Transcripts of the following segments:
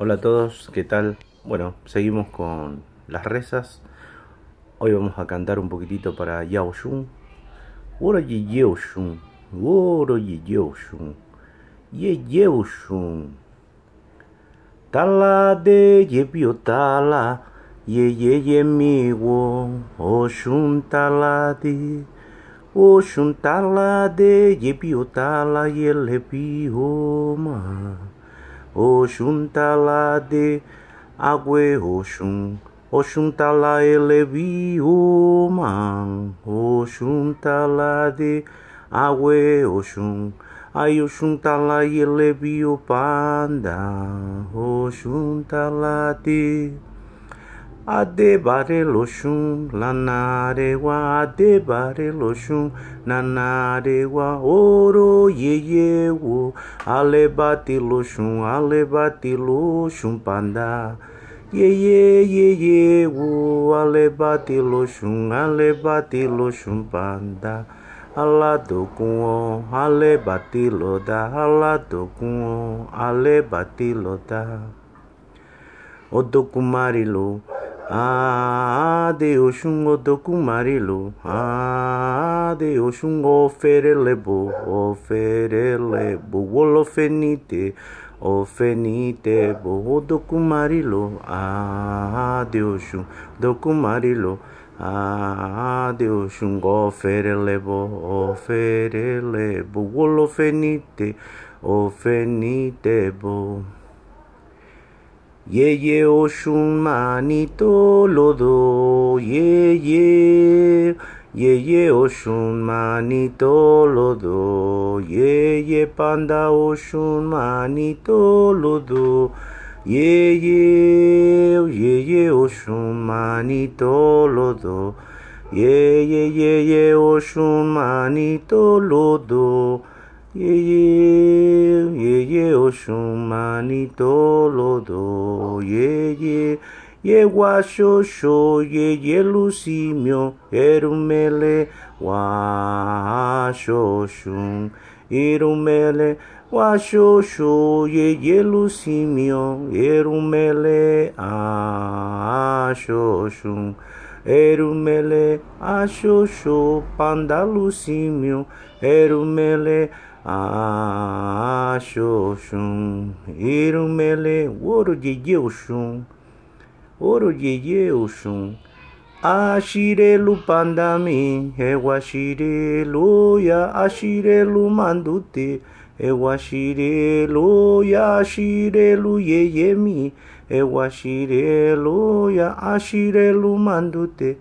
Hola a todos, ¿qué tal? Bueno, seguimos con las rezas. Hoy vamos a cantar un poquitito para Yao Shun. Woro yi Yeo Shun. Woro Shun. Shun. Tala de Ye pio Tala. Ye Ye Ye Mi Wo. O Shun Tala de. O Shun Tala de Ye Tala Ye Le pio Oxuntalade, Agüe Oxum, Oxuntala elevi Oman, Oxuntalade, Agüe Oxum, Ai Oxuntala elevi Opanda, de adebarelo shun lanarewa adebarelo shun nanarewa oro yeyewo alebatilo shun alebatilo shun panda yeyeyeyewo alebatilo shun alebatilo shun panda aladokuo alebatilo da aladokuo alebatilo da odokumarilo Ah, de oshungo dokumarilo. Ah, de oshungo oferelebo, oferelebo. Wolofenite, ofenite, bo dokumarilo. Ah, de oshun dokumarilo. Ah, de oshungo oferelebo, oferelebo. Wolofenite, ofenite, bo. 耶耶哦，苏玛尼多罗多，耶耶，耶耶哦，苏玛尼多罗多，耶耶，班达哦，苏玛尼多罗多，耶耶，耶耶哦，苏玛尼多罗多，耶耶耶耶哦，苏玛尼多罗多。Yeye, yeye oshumani tolodo, yeye, ye guaxoxo, yeye lucimio, erumele, guaxoxum, erumele, guaxoxo, yeye lucimio, erumele, axoxum. Erumele, axoxo, panda lucimio, erumele, axoxum. Axoxum, Irumele, Ouro de Dioxum, Ouro de Dioxum, Axirelu Pandami, Eguaxirelu, Ya Axirelu Mandute, Eguaxirelu, Ya Axirelu Yeyemi, Eguaxirelu, Ya Axirelu Mandute,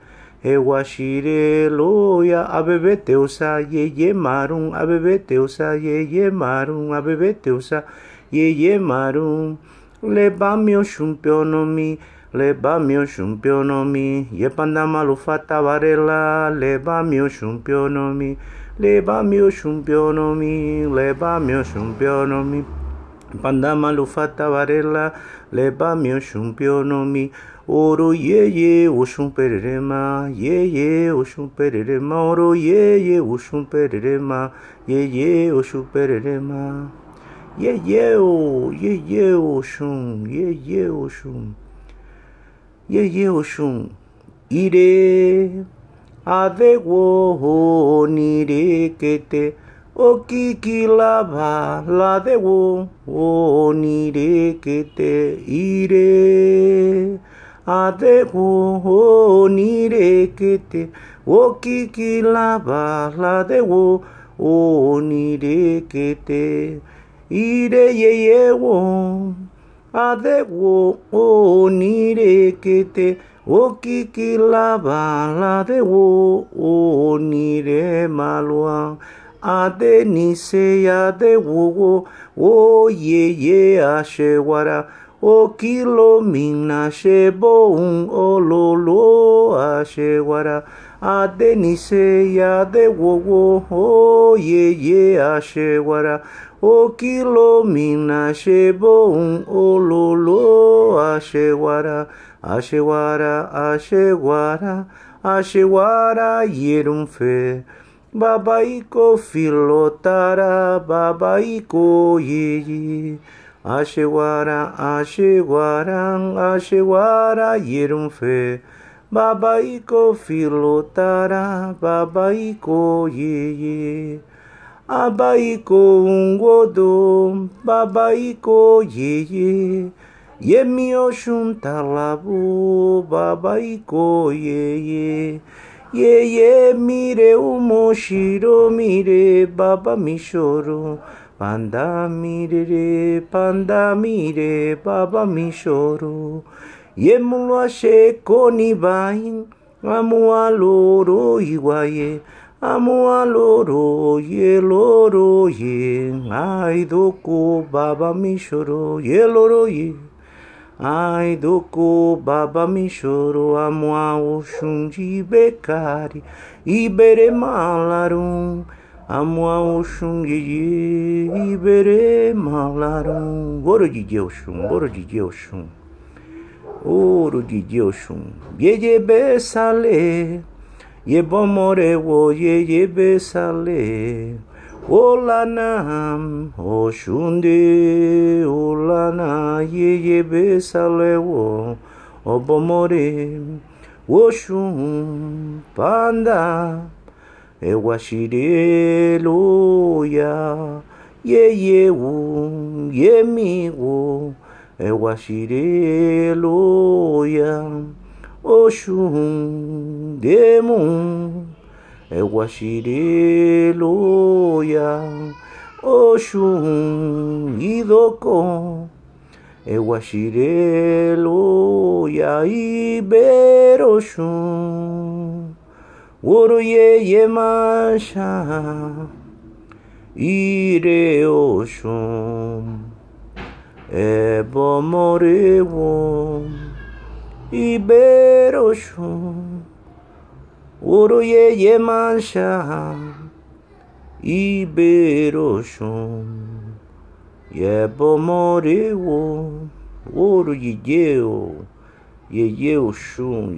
Ewa shire loya abebe teusa ye ye marum abebe teusa ye ye marum abebe teusa ye ye marum le ba mio shumpionomi le ba mio shumpionomi ye pandama lufata varela le ba mio shumpionomi le ba mio shumpionomi le ba mio shumpionomi Pandama lufata varela leba mio shumpio pionomi oro ye ye ushun pererema ye ye ushun pererema oro ye ye ushun pererema ye ye ushun pererema ye ye o ye ye oshun ye ye oshun ye ye oshun ire adewo ho nire kete O la de wo ni re onirekete ire adewo onirekete de wo ni re onirekete ire yeyewo adewo onirekete de wo ni ni re o la de wo onire malwa ade ni se ya de wo wo ye ye a she wara o kilo mina she bo un o lo lo a she wara ade ni se ya de wo wo o ye ye a she wara o kilo mina she bo un o lo lo a she wara a she wara a she wara a she wara yerun fe babaiko filotara babaiko yeyi ashewara ashewaran ashewara yerumfe babaiko filotara babaiko yeyi abaiko ungodo babaiko yeyi yemi oshun talabu babaiko yeyi Ye ye mire umoshiro mire baba mishoro Panda mire re panda mire baba mishoro Ye mulo ashe koni bain Amu aloro iwaye Amu aloro ye loro ye Ai doko baba mishoro ye loro ye Aido ko baba mishoro amwa oshunji bekari ibere malarum amwa oshunji ibere malarum ouro de Deusum ouro de Deusum ouro de Deusum yeye besale yebomore wo yeye besale olanam oshunde olanam yeye besalewo obomore woshun panda ewashire loya yeye wo yemi wo ewashire ya, oshun demu ewashire ya, oshun idoko. ewashirelo yai beroshun woro ye ye masha ire oshun ebo morewo iberoshun woro ye ye masha iberoshun Jebo moreu, ouro de Deus, Yeyeu Shun,